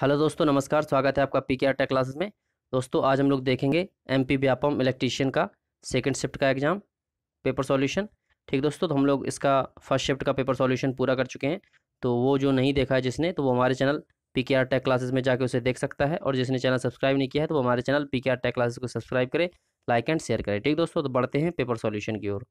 hello दोस्तों नमस्कार स्वागत है आपका पी के टेक क्लासेस में दोस्तों आज हम लोग देखेंगे एम पी व्यापम इलेक्ट्रीशियन का सेकेंड शिफ्ट का एग्ज़ाम पेपर सॉल्यूशन ठीक दोस्तों तो हम लोग इसका फर्स्ट शिफ्ट का पेपर सॉल्यूशन पूरा कर चुके हैं तो वो जो नहीं देखा है जिसने तो वो हमारे channel P K R tech classes में जाकर उसे देख सकता है और जिसने चैनल सब्सक्राइब नहीं किया है तो वो हमारे channel P K R tech classes को सब्सक्राइब करें लाइक एंड शेयर करें ठीक दोस्तों तो बढ़ते हैं पेपर सॉल्यूशन की ओर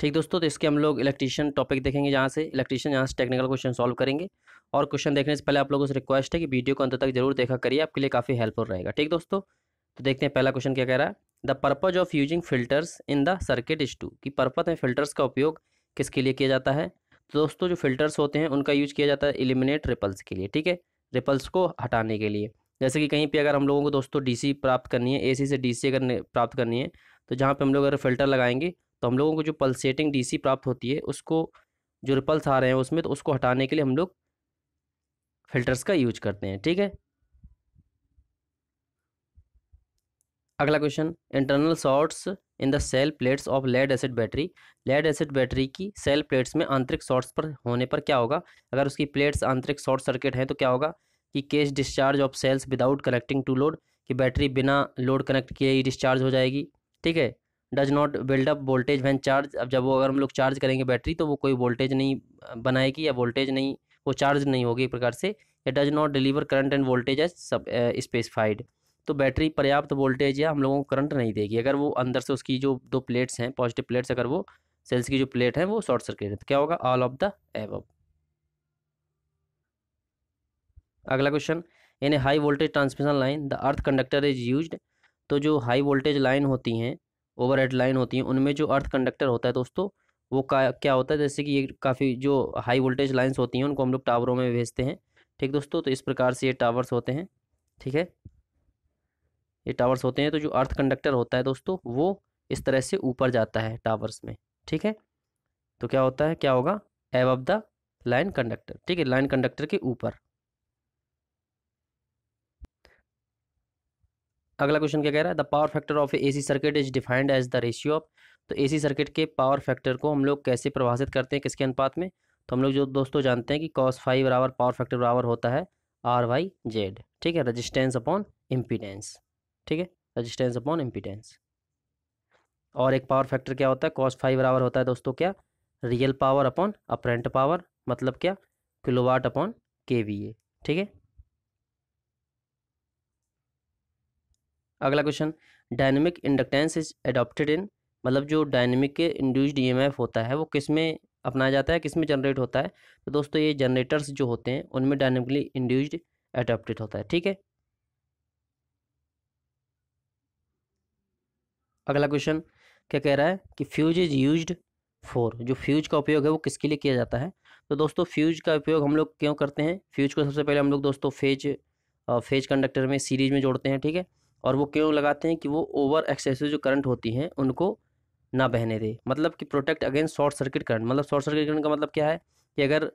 ठीक दोस्तों तो इसके हम लोग इलेक्ट्रिशियन टॉपिक देखेंगे जहाँ से इलेक्ट्रिशियन यहाँ से टेक्निकल क्वेश्चन सॉल्व करेंगे और क्वेश्चन देखने से पहले आप लोगों से रिक्वेस्ट है कि वीडियो को अंत तक जरूर देखा करिए आपके लिए काफ़ी हेल्पफुल रहेगा ठीक दोस्तों तो देखते हैं पहला क्वेश्चन क्या कह रहा है the purpose of using filters in the circuit is to कि पर्पज में फिल्टर्स का उपयोग किसके लिए किया जाता है तो दोस्तों जो फिल्टर्स होते हैं उनका यूज किया जाता है इलिमिनेट रिपल्स के लिए ठीक है रिपल्स को हटाने के लिए जैसे कि कहीं पर अगर हम लोगों को दोस्तों डी प्राप्त करनी है ए से डी अगर प्राप्त करनी है तो जहाँ पर हम लोग अगर फिल्टर लगाएंगे तो हम लोगों को जो पल्सेटिंग डीसी प्राप्त होती है उसको जो रिपल्स आ रहे हैं उसमें तो उसको हटाने के लिए हम लोग फिल्टर्स का यूज करते हैं ठीक है अगला question internal shorts in the cell plates of lead acid battery lead acid battery की सेल प्लेट्स में आंतरिक शॉर्ट्स पर होने पर क्या होगा अगर उसकी प्लेट्स आंतरिक शॉर्ट सर्किट हैं तो क्या होगा कि case discharge of cells without connecting to load कि बैटरी बिना लोड कनेक्ट किए ही डिस्चार्ज हो जाएगी ठीक है does not build up voltage when charge अब जब वो अगर हम लोग चार्ज करेंगे बैटरी तो वो कोई वोल्टेज नहीं बनाएगी या वोल्टेज नहीं वो चार्ज नहीं होगी एक प्रकार से या does not deliver current and voltage as सब स्पेसिफाइड तो बैटरी पर्याप्त वोल्टेज या हम लोगों को करंट नहीं देगी अगर वो अंदर से उसकी जो दो प्लेट्स हैं पॉजिटिव प्लेट्स अगर वो सेल्स की जो प्लेट है वो शॉर्ट सर्किट है तो क्या होगा ऑल ऑफ द एव अगला question in a high voltage transmission line the earth conductor is use तो जो हाई वोल्टेज लाइन होती हैं ओवरहेड लाइन होती हैं उनमें जो अर्थ कंडक्टर होता है दोस्तों वो का क्या होता है जैसे कि ये काफ़ी जो हाई वोल्टेज लाइन्स होती हैं उनको हम लोग टावरों में भेजते हैं ठीक दोस्तों तो इस प्रकार से ये टावर्स होते हैं ठीक है ये टावर्स होते हैं तो जो अर्थ कंडक्टर होता है दोस्तों वो इस तरह से ऊपर जाता है टावर्स में ठीक है तो क्या होता है क्या होगा एव ऑफ द लाइन कंडक्टर ठीक है लाइन कंडक्टर के ऊपर अगला क्वेश्चन क्या कह रहा है the power factor of A C circuit is defined as the ratio of तो ए सी सर्किट के पावर फैक्टर को हम लोग कैसे परिभाषित करते हैं किसके अनुपात में तो हम लोग जो दोस्तों जानते हैं कि कॉस फाइव बराबर पावर फैक्टर बराबर होता है आर वाई जेड ठीक है रजिस्टेंस अपॉन इम्पीडेंस ठीक है रजिस्टेंस अपॉन इम्पीडेंस और एक पावर फैक्टर क्या होता है कॉस फाइव बराबर होता है दोस्तों क्या real power upon apparent power मतलब क्या kilowatt upon K V A ठीक है अगला question dynamic inductance is adopted in मतलब जो डायनेमिक के इंड्यूस्ड ईएमएफ होता है वो किस में अपनाया जाता है किस में जनरेट होता है तो दोस्तों ये जनरेटर्स जो होते हैं उनमें डायनेमिकली इंड्यूस्ड एडॉप्टेड होता है ठीक है अगला क्वेश्चन क्या कह रहा है कि फ्यूज इज यूज फोर जो फ्यूज का उपयोग है वो किसके लिए किया जाता है तो दोस्तों फ्यूज का उपयोग हम लोग क्यों करते हैं फ्यूज को सबसे पहले हम लोग दोस्तों फेज फेज कंडक्टर में सीरीज में जोड़ते हैं ठीक है और वो क्यों लगाते हैं कि वो ओवर एक्सेसिव जो करंट होती हैं उनको ना बहने दे मतलब कि protect against short circuit current मतलब शॉर्ट सर्किट करंट का मतलब क्या है कि अगर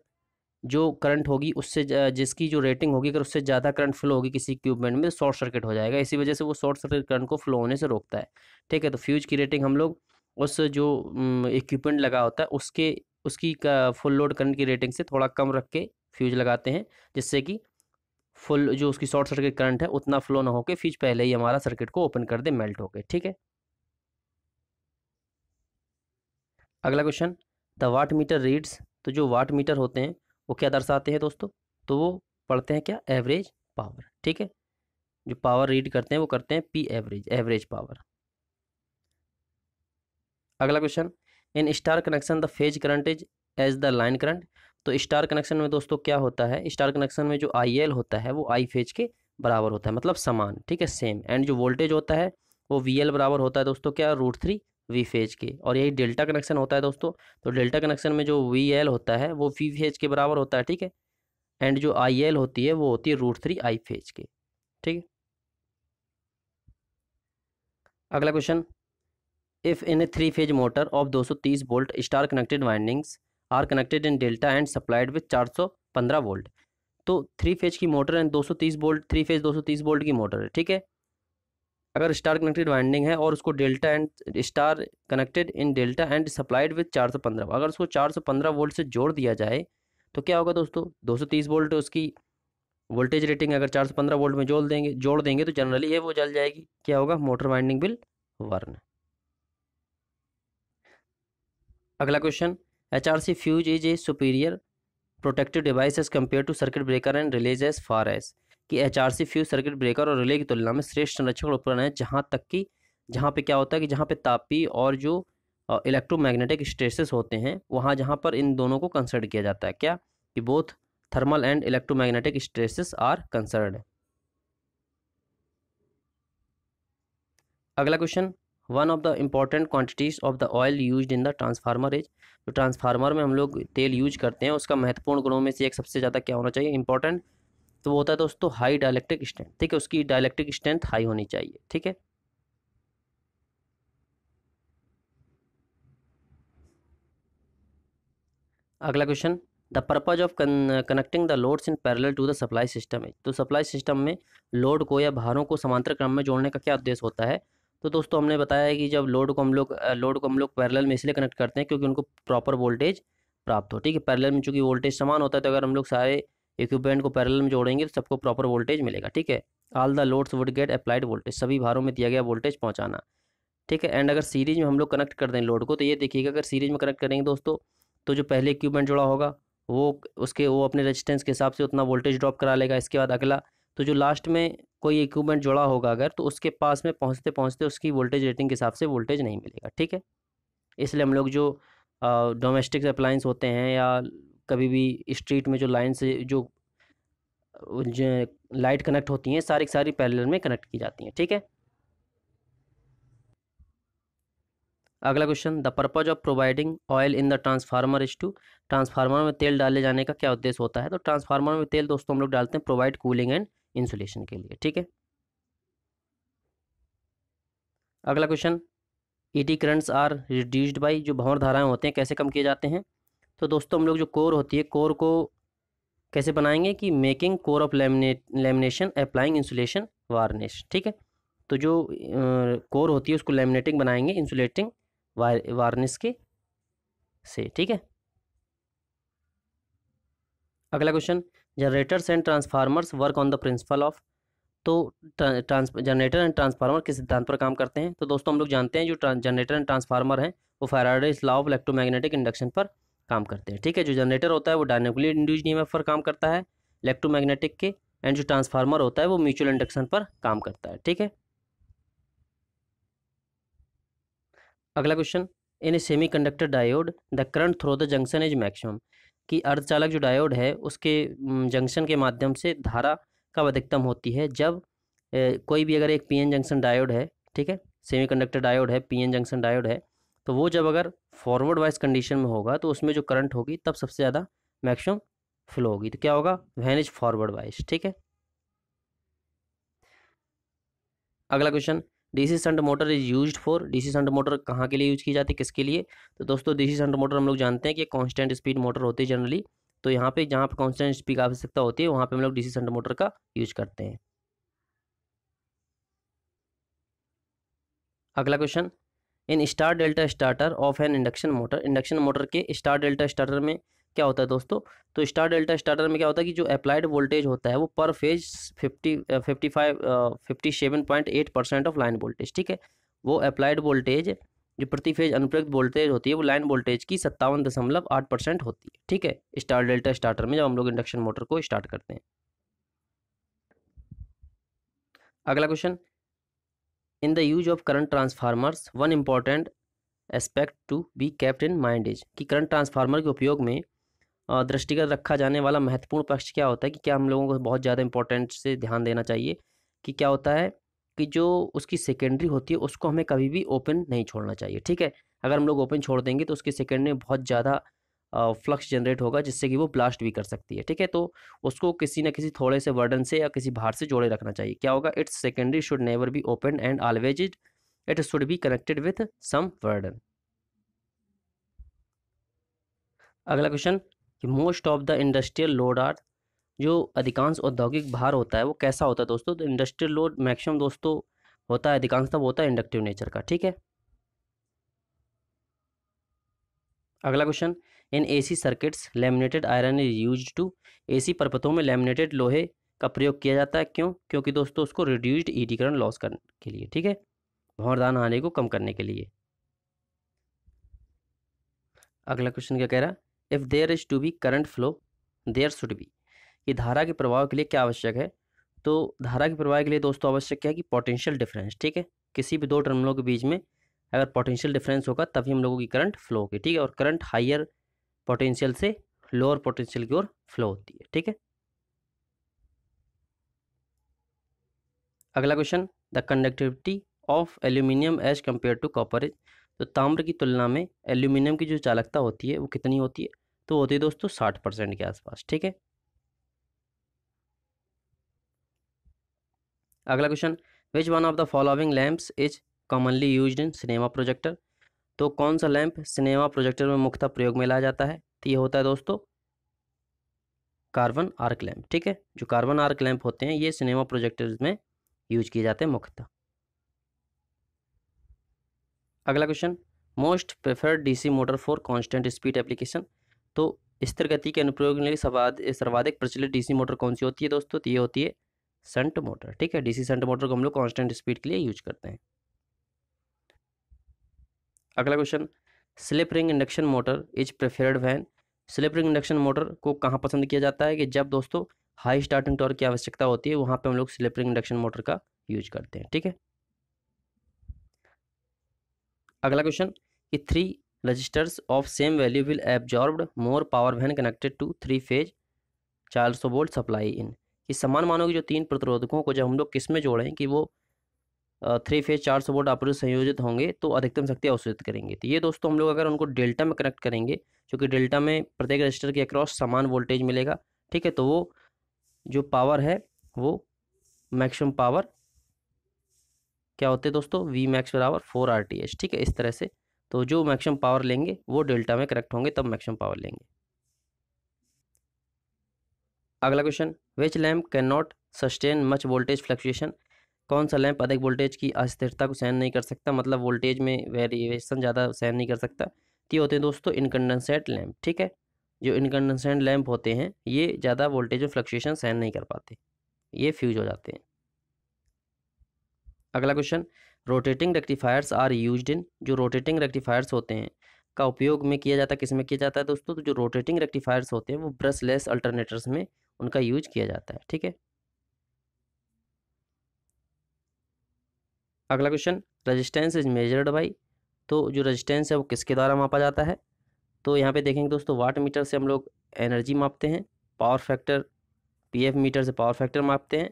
जो करंट होगी उससे जिसकी जो रेटिंग होगी अगर उससे ज़्यादा करंट फ्लो होगी किसी इक्विपमेंट में शॉर्ट सर्किट हो जाएगा इसी वजह से वो शॉर्ट सर्किट करंट को फ्लो होने से रोकता है ठीक है तो फ्यूज की रेटिंग हम लोग उस जो इक्विपमेंट लगा होता है उसके उसकी फुल लोड करंट की रेटिंग से थोड़ा कम रख के फ्यूज लगाते हैं जिससे कि फुल जो उसकी शॉर्ट सर्किट करंट है उतना फ्लो ना होकर फ्यूज पहले ही हमारा सर्किट को ओपन कर दे मेल्ट होके ठीक है अगला question the watt meter reads तो जो वाट मीटर होते हैं वो क्या दर्शाते हैं दोस्तों तो वो पढ़ते हैं क्या एवरेज पावर ठीक है जो पावर रीड करते हैं वो करते हैं पी एवरेज एवरेज पावर अगला question in star connection the phase current is as the line current तो स्टार कनेक्शन में दोस्तों क्या होता है स्टार कनेक्शन में जो आई एल होता है वो आई फेज के बराबर होता है मतलब समान ठीक है सेम एंड जो वोल्टेज होता है वो वी एल बराबर होता है दोस्तों क्या रूट थ्री वी फेज के और यही डेल्टा कनेक्शन होता है दोस्तों तो डेल्टा कनेक्शन में जो वी एल होता है वो वी फेज के बराबर होता है ठीक है एंड जो आई एल होती है वो होती है रूट थ्री आई फेज के ठीक है अगला question if in a three phase motor of दो सौ तीस volt star connected windings are connected in delta and supplied with पंद्रह वोल्ट तो थ्री फेज की मोटर एंड दो सौ तीस वोल्ट थ्री फेज दो सौ तीस वोल्ट की मोटर है ठीक है अगर स्टार कनेक्टेड वाइंडिंग है और उसको delta and star connected in delta and supplied with पंद्रह अगर उसको चार सौ पंद्रह वोल्ट से जोड़ दिया जाए तो क्या होगा दोस्तों दो सौ तीस वोल्ट उसकी वोल्टेज रेटिंग अगर चार सौ पंद्रह वोल्ट में जोड़ देंगे जोड़ देंगे तो जनरली ये वो जल जाएगी क्या होगा मोटर वाइंडिंग बिल वर्न अगला question H R C fuse is a superior protective device as compared to circuit breaker and relays as far as कि H R C fuse circuit breaker और relay की तुलना में श्रेष्ठ संरक्षक उपकरण है जहाँ तक कि जहाँ पे क्या होता है कि जहाँ पे तापी और जो इलेक्ट्रोमैग्नेटिक स्ट्रेसेस होते हैं वहाँ जहाँ पर इन दोनों को कंसर्ड किया जाता है क्या कि both thermal and electromagnetic stresses are concerned अगला question one of the important quantities of the oil use in the transformer is तो ट्रांसफार्मर में हम लोग तेल यूज करते हैं उसका महत्वपूर्ण गुणों में से एक सबसे ज़्यादा क्या होना चाहिए इंपॉर्टेंट तो वो होता है दोस्तों हाई डायलैक्ट्रिक स्ट्रेंथ ठीक है उसकी डायलेक्ट्रिक स्ट्रेंथ हाई होनी चाहिए ठीक है अगला question the purpose of connecting the loads in parallel to the supply system है तो सप्लाई सिस्टम में लोड को या भारों को समांतर क्रम में जोड़ने का क्या उद्देश्य होता है तो दोस्तों हमने बताया है कि जब लोड को हम लोग लोड को हम लोग पैरेलल में इसलिए कनेक्ट करते हैं क्योंकि उनको प्रॉपर वोल्टेज प्राप्त हो ठीक है पैरेलल में चूँकि वोल्टेज समान होता है तो अगर हम लोग सारे इक्विपमेंट को पैरेलल में जोड़ेंगे तो सबको प्रॉपर वोल्टेज मिलेगा ठीक है all the loads would get applied voltage सभी भारों में दिया गया वोल्टेज पहुँचाना ठीक है एंड अगर सीरीज में हम लोग कनेक्ट कर दें लोड को तो ये देखिएगा अगर सीरीज में कनेक्ट करेंगे दोस्तों तो जो पहले इक्विपमेंट जुड़ा होगा वो उसके वो अपने रेजिस्टेंस के हिसाब से उतना वोल्टेज ड्रॉप करा लेगा इसके बाद अगला तो जो लास्ट में कोई इक्विपमेंट जुड़ा होगा अगर तो उसके पास में पहुँचते पहुँचते उसकी वोल्टेज रेटिंग के हिसाब से वोल्टेज नहीं मिलेगा ठीक है इसलिए हम लोग जो डोमेस्टिक अप्लाइंस होते हैं या कभी भी स्ट्रीट में जो लाइन से जो, जो लाइट कनेक्ट होती हैं सारी सारी पैरल में कनेक्ट की जाती हैं ठीक है अगला question the purpose of providing oil in the transformer is to transformer में तेल डाले जाने का क्या उद्देश्य होता है तो ट्रांसफार्मर में तेल दोस्तों हम लोग डालते हैं प्रोवाइड कूलिंग एंड इंसुलेशन के लिए ठीक है अगला question eddy currents are reduced by जो भंवर धाराएं होते हैं कैसे कम किए जाते हैं तो दोस्तों हम लोग जो कोर होती है कोर को कैसे बनाएंगे कि making core of laminate lamination applying insulation varnish ठीक है तो जो कोर होती है उसको लेमिनेटिंग बनाएंगे इंसुलेटिंग वार्निश के से ठीक है अगला question generators and transformers work on the principle of तो ट्रांस जनरेटर एंड ट्रांसफार्मर किस सिद्धांत पर काम करते हैं तो दोस्तों हम लोग जानते हैं जो जनरेटर एंड ट्रांसफार्मर हैं वो फैराडे इस लॉ ऑफ इलेक्ट्रोमैग्नेटिक इंडक्शन पर काम करते हैं ठीक है जो जनरेटर होता है वो डायनेकुलर इंड्यूज नियम पर काम करता है इलेक्ट्रोमैग्नेटिक के एंड जो ट्रांसफार्मर होता है वो म्यूचुअल इंडक्शन पर काम करता है ठीक है अगला question in a semiconductor diode the current through the junction is maximum कि अर्धचालक जो डायोड है उसके जंक्शन के माध्यम से धारा कब अधिकतम होती है जब ए, कोई भी अगर एक पीएन जंक्शन डायोड है ठीक है सेमीकंडक्टर डायोड है पीएन जंक्शन डायोड है तो वो जब अगर फॉरवर्ड वाइज कंडीशन में होगा तो उसमें जो करंट होगी तब सबसे ज़्यादा मैक्सिमम फ्लो होगी तो क्या होगा वैन इज फॉरवर्ड वाइज ठीक है अगला question DC shunt motor is use for DC shunt motor कहाँ के लिए यूज़ की जाती है किसके लिए तो दोस्तों डीसी संट मोटर हम लोग जानते हैं कि कांस्टेंट स्पीड मोटर होती है जनरली तो यहाँ पे जहाँ पे कॉन्स्टेंट स्पीड की आवश्यकता होती है वहाँ पे हम लोग डीसी संट मोटर का यूज करते हैं अगला question in star delta starter of an induction motor induction motor के स्टार डेल्टा स्टार्टर में क्या होता है दोस्तों तो स्टार डेल्टा स्टार्टर में क्या होता है कि जो अप्लाइड वोल्टेज होता है वो पर phase fifty fifty five fifty seven point eight percent of line voltage ठीक है वो अप्लाइड वोल्टेज जो प्रति फेज अनुप्रयुक्त वोल्टेज होती है वो लाइन वोल्टेज की सत्तावन दशमलव आठ परसेंट होती है ठीक है स्टार डेल्टा स्टार्टर में जब हम लोग इंडक्शन मोटर को स्टार्ट करते हैं अगला question in the use of current transformers one important aspect to be kept in mind is कि करंट ट्रांसफार्मर के उपयोग में दृष्टिगत रखा जाने वाला महत्वपूर्ण पक्ष क्या होता है कि क्या हम लोगों को बहुत ज़्यादा इंपॉर्टेंट से ध्यान देना चाहिए कि क्या होता है कि जो उसकी सेकेंडरी होती है उसको हमें कभी भी ओपन नहीं छोड़ना चाहिए ठीक है अगर हम लोग ओपन छोड़ देंगे तो उसकी सेकेंडरी बहुत ज़्यादा फ्लक्स जनरेट होगा जिससे कि वो ब्लास्ट भी कर सकती है ठीक है तो उसको किसी न किसी थोड़े से वर्डन से या किसी भार से जोड़े रखना चाहिए क्या होगा it's secondary should never be open and always it it should be connected with some burden अगला क्वेश्चन कि most of the industrial load are जो अधिकांश औद्योगिक भार होता है वो कैसा होता है दोस्तों तो इंडस्ट्रियल लोड मैक्सिमम दोस्तों होता है अधिकांशतः होता है इंडक्टिव नेचर का ठीक है अगला question in AC circuits laminated iron is use to AC परपतों में लेमिनेटेड लोहे का प्रयोग किया जाता है क्यों क्योंकि दोस्तों उसको रिड्यूस्ड ईडीकरण लॉस करने के लिए ठीक है भौरदान हानि को कम करने के लिए अगला क्वेश्चन क्या कह रहा है if there is to be current flow there should be ये धारा के प्रभाव के लिए क्या आवश्यक है तो धारा के प्रभाव के लिए दोस्तों आवश्यक क्या है कि पोटेंशियल डिफरेंस ठीक है किसी भी दो टर्मिनलों के बीच में अगर पोटेंशियल डिफरेंस होगा तभी हम लोगों की करंट फ्लो होगी ठीक है और करंट हाइयर पोटेंशियल से लोअर पोटेंशियल की ओर फ्लो होती है ठीक है अगला question the conductivity of aluminium as compare to copper is तो ताम्र की तुलना में एल्यूमिनियम की जो चालकता होती है वो कितनी होती है तो होती है दोस्तों साठ परसेंट के आसपास ठीक है अगला question which one of the following lamps is commonly use in cinema projector तो कौन सा लैंप सिनेमा प्रोजेक्टर में मुख्यतः प्रयोग में लाया जाता है तो ये होता है दोस्तों कार्बन आर्क लैंप ठीक है जो कार्बन आर्क लैंप होते हैं ये सिनेमा प्रोजेक्टर्स में यूज किए जाते हैं मुख्यतः अगला question most preferred DC motor for constant speed application तो स्थिर गति के अनुप्रयोग में सर्वाधिक प्रचलित डीसी मोटर कौन सी होती है दोस्तों तो ये होती है संट मोटर ठीक है डीसी संट मोटर को हम लोग कॉन्स्टेंट स्पीड के लिए यूज करते हैं अगला question slip ring induction motor is preferred when slip ring induction motor को कहाँ पसंद किया जाता है कि जब दोस्तों हाई स्टार्टिंग टॉर्क की आवश्यकता होती है वहाँ पे हम लोग स्लिप रिंग इंडक्शन मोटर का यूज करते हैं ठीक है अगला क्वेश्चन कि three resistors of same value will absorbed more power when connected to three phase चार सौ वोल्ट सप्लाई इन कि समान मानो के जो तीन प्रतिरोधकों को जब हम लोग किस में जोड़ें कि वो थ्री फेज चार सौ वोल्ट आपस संयोजित होंगे तो अधिकतम शक्ति अवशोषित करेंगे तो ये दोस्तों हम लोग अगर उनको डेल्टा में कनेक्ट करेंगे क्योंकि डेल्टा में प्रत्येक रजिस्टर के अक्रॉस समान वोल्टेज मिलेगा ठीक है तो वो जो पावर है वो मैक्सिमम पावर क्या होते हैं दोस्तों वी मैक्स बराबर फोर आर टी एच ठीक है इस तरह से तो जो मैक्सिमम पावर लेंगे वो डेल्टा में करेक्ट होंगे तब मैक्सिमम पावर लेंगे अगला question which lamp can not sustain much voltage fluctuation कौन सा लैम्प अधिक वोल्टेज की अस्थिरता को सहन नहीं कर सकता मतलब वोल्टेज में वेरिएशन ज़्यादा सहन नहीं कर सकता तो ये होते हैं दोस्तों इनकंडेंसेट लैम्प ठीक है जो इनकंडेंसेट लैंप होते हैं ये ज़्यादा वोल्टेज में फ्लक्चुएशन सहन नहीं कर पाते ये फ्यूज हो जाते हैं अगला question rotating rectifiers are use in जो रोटेटिंग रेक्टिफायर्स होते हैं का उपयोग में किया जाता है किस में किया जाता है दोस्तों तो जो रोटेटिंग रेक्टिफायर्स होते हैं वो ब्रशलेस अल्टरनेटर्स में उनका यूज किया जाता है ठीक है अगला question resistance is measured by तो जो रेजिस्टेंस है वो किसके द्वारा मापा जाता है तो यहाँ पे देखेंगे दोस्तों वाट मीटर से हम लोग एनर्जी मापते हैं पावर फैक्टर पीएफ मीटर से पावर फैक्टर मापते हैं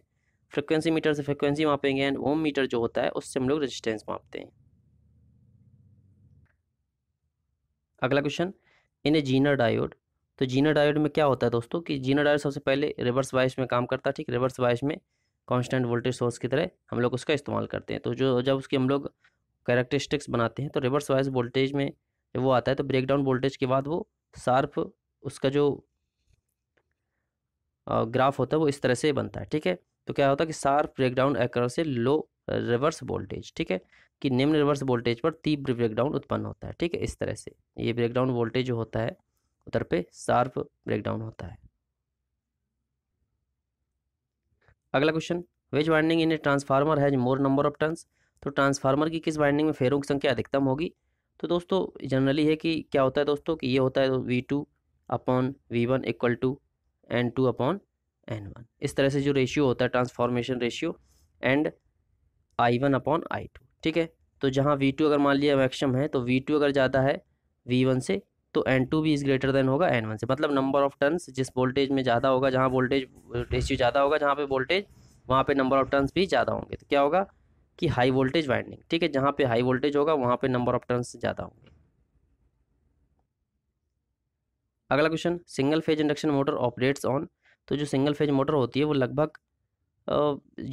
फ्रिक्वेंसी मीटर से फ्रिक्वेंसी मापेंगे एंड ओम मीटर जो होता है उससे हम लोग रेजिस्टेंस मापते हैं अगला question in a zener diode तो जीनर डायोड में क्या होता है दोस्तों कि जीनर डायोड सबसे पहले रिवर्स वाइस में काम करता है ठीक रिवर्स वाइस में कांस्टेंट वोल्टेज सोर्स की तरह हम लोग उसका इस्तेमाल करते हैं तो जो जब उसकी हम लोग कैरेक्टरिस्टिक्स बनाते हैं तो रिवर्स वाइज वोल्टेज में वो आता है तो ब्रेक डाउन वोल्टेज के बाद वो सार्फ उसका जो ग्राफ होता है वो इस तरह से बनता है ठीक है तो क्या होता है कि शार्प ब्रेकडाउन एकर से लो रिवर्स वोल्टेज ठीक है कि निम्न रिवर्स वोल्टेज पर तीव्र ब्रेकडाउन उत्पन्न होता है ठीक है इस तरह से ये ब्रेकडाउन वोल्टेज जो होता है उधर पे सार्फ ब्रेकडाउन होता है अगला question which winding in a transformer has more number of turns तो ट्रांसफार्मर की किस वाइंडिंग में फेरों की संख्या अधिकतम होगी तो दोस्तों जनरली है कि क्या होता है दोस्तों कि ये होता है V two upon V one equal to N two upon N one इस तरह से जो रेशियो होता है transformation ratio and I one upon I two ठीक है तो जहाँ वी टू अगर मान लिया मैक्सिमम है तो वी टू अगर ज़्यादा है वी वन से तो एन टू भी इज़ ग्रेटर देन होगा एन वन से मतलब नंबर ऑफ टर्न्स जिस वोल्टेज में ज़्यादा होगा जहाँ वोल्टेज रेशियो ज़्यादा होगा जहाँ पे वोल्टेज वहाँ पे नंबर ऑफ टर्न्स भी ज़्यादा होंगे तो क्या होगा कि हाई वोल्टेज वाइंडिंग ठीक है जहाँ पे हाई वोल्टेज होगा वहाँ पे नंबर ऑफ टर्न्स ज़्यादा होंगे अगला question single phase induction motor operates on तो जो सिंगल फेज मोटर होती है वो लगभग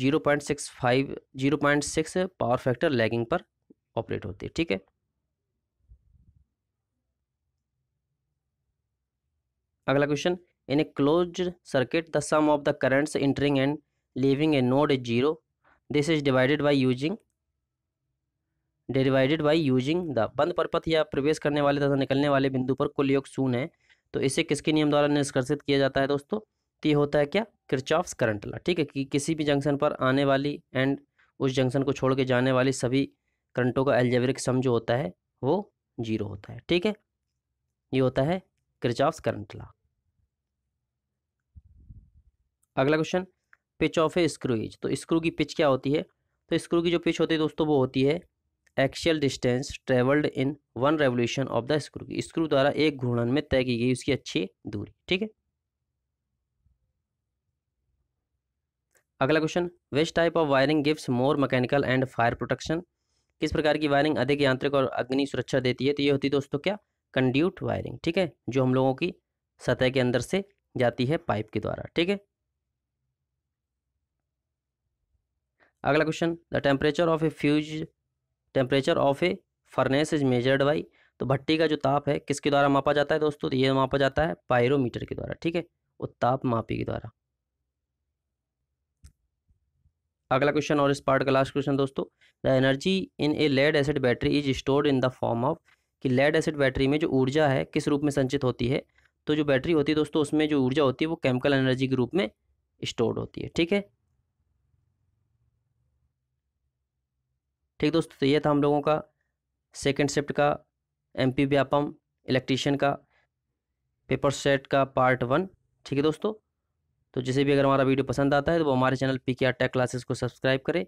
zero point six five zero point six power factor lagging पर ऑपरेट होती है ठीक है अगला question in a close circuit the sum of the currents entering and leaving a node is zero this is divided by using divided by using the बंद परपथ या प्रवेश करने वाले तथा निकलने वाले बिंदु पर कुल योग शून्य है तो इसे किसके नियम द्वारा निष्कर्षित किया जाता है दोस्तों तो ये होता है क्या क्रिचॉफ्स करंट ला ठीक है कि किसी भी जंक्शन पर आने वाली एंड उस जंक्शन को छोड़ के जाने वाली सभी करंटों का एल्जेब्रिक सम जो होता है वो जीरो होता है ठीक है ये होता है क्रिचॉफ्स करंट ला अगला question pitch of a screw screws तो स्क्रू की पिच क्या होती है तो स्क्रू की जो पिच होती है दोस्तों वो होती है axial distance travelled in one revolution of the screw की स्क्रू द्वारा एक घूर्णन में तय की गई उसकी अच्छी दूरी ठीक है अगला question which type of wiring gives more mechanical and fire protection किस प्रकार की वायरिंग अधिक यांत्रिक और अग्नि सुरक्षा देती है तो ये होती है दोस्तों क्या कंड्यूट वायरिंग ठीक है जो हम लोगों की सतह के अंदर से जाती है पाइप के द्वारा ठीक है अगला question the temperature of a fuse temperature of a furnace is measured by तो भट्टी का जो ताप है किसके द्वारा मापा जाता है दोस्तों तो ये मापा जाता है पायरोमीटर के द्वारा ठीक है उत्ताप मापी के द्वारा अगला क्वेश्चन और इस पार्ट का लास्ट क्वेश्चन दोस्तों the energy in a lead acid battery is stored in the form of कि लेड एसिड बैटरी में जो ऊर्जा है किस रूप में संचित होती है तो जो बैटरी होती है दोस्तों उसमें जो ऊर्जा होती है वो केमिकल एनर्जी के रूप में स्टोर्ड होती है ठीक है ठीक दोस्तों तो ये था हम लोगों का सेकेंड शिफ्ट का एम पी व्यापम इलेक्ट्रीशियन का पेपर सेट का पार्ट वन ठीक है दोस्तों तो जिसे भी अगर हमारा वीडियो पसंद आता है तो वो हमारे channel P K R tech classes को सब्सक्राइब करें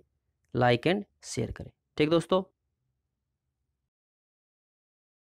लाइक एंड शेयर करें ठीक दोस्तों